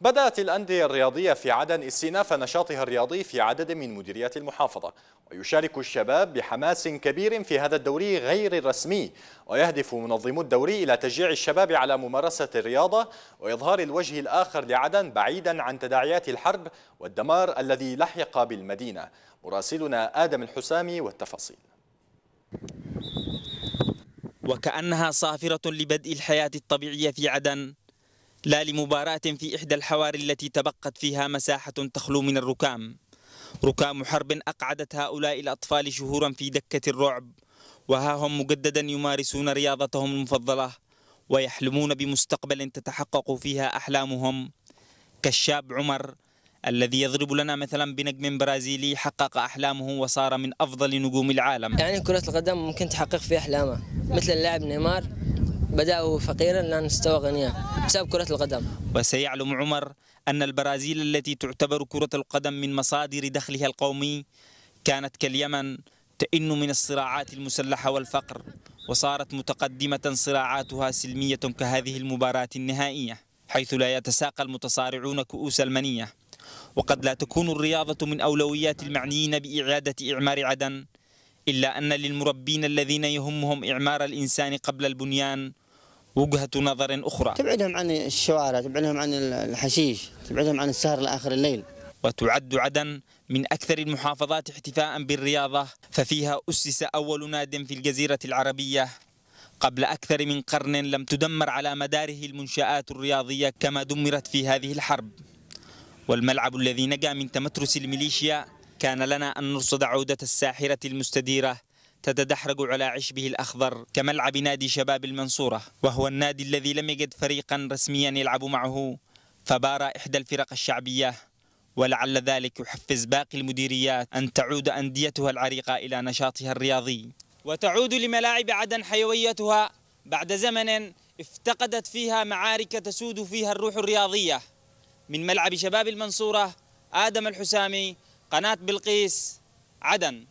بدأت الأندية الرياضية في عدن استئناف نشاطها الرياضي في عدد من مديريات المحافظة ويشارك الشباب بحماس كبير في هذا الدوري غير الرسمي ويهدف منظمو الدوري إلى تشجيع الشباب على ممارسة الرياضة وإظهار الوجه الآخر لعدن بعيدا عن تداعيات الحرب والدمار الذي لحق بالمدينة مراسلنا آدم الحسامي والتفاصيل وكأنها صافرة لبدء الحياة الطبيعية في عدن لا لمباراة في إحدى الحواري التي تبقت فيها مساحة تخلو من الركام ركام حرب أقعدت هؤلاء الأطفال شهورا في دكة الرعب وها هم مجددا يمارسون رياضتهم المفضلة ويحلمون بمستقبل تتحقق فيها أحلامهم كالشاب عمر الذي يضرب لنا مثلا بنجم برازيلي حقق احلامه وصار من افضل نجوم العالم. يعني كرة القدم ممكن تحقق في احلامه مثل اللاعب نيمار بدأوا فقيرا الآن استوى غنيا بسبب كرة القدم وسيعلم عمر أن البرازيل التي تعتبر كرة القدم من مصادر دخلها القومي كانت كاليمن تئن من الصراعات المسلحة والفقر وصارت متقدمة صراعاتها سلمية كهذه المباراة النهائية حيث لا يتساقى المتصارعون كؤوس المنية وقد لا تكون الرياضة من أولويات المعنيين بإعادة إعمار عدن إلا أن للمربين الذين يهمهم إعمار الإنسان قبل البنيان وجهة نظر أخرى تبعدهم عن الشوارع تبعدهم عن الحشيش تبعدهم عن السهر لآخر الليل وتعد عدن من أكثر المحافظات احتفاء بالرياضة ففيها أسس أول ناد في الجزيرة العربية قبل أكثر من قرن لم تدمر على مداره المنشآت الرياضية كما دمرت في هذه الحرب والملعب الذي نجا من تمترس الميليشيا كان لنا أن نرصد عودة الساحرة المستديرة تتدحرج على عشبه الأخضر كملعب نادي شباب المنصورة وهو النادي الذي لم يجد فريقا رسميا يلعب معه فبار إحدى الفرق الشعبية ولعل ذلك يحفز باقي المديريات أن تعود أنديتها العريقة إلى نشاطها الرياضي وتعود لملاعب عدن حيويتها بعد زمن افتقدت فيها معارك تسود فيها الروح الرياضية من ملعب شباب المنصورة آدم الحسامي قناة بلقيس عدن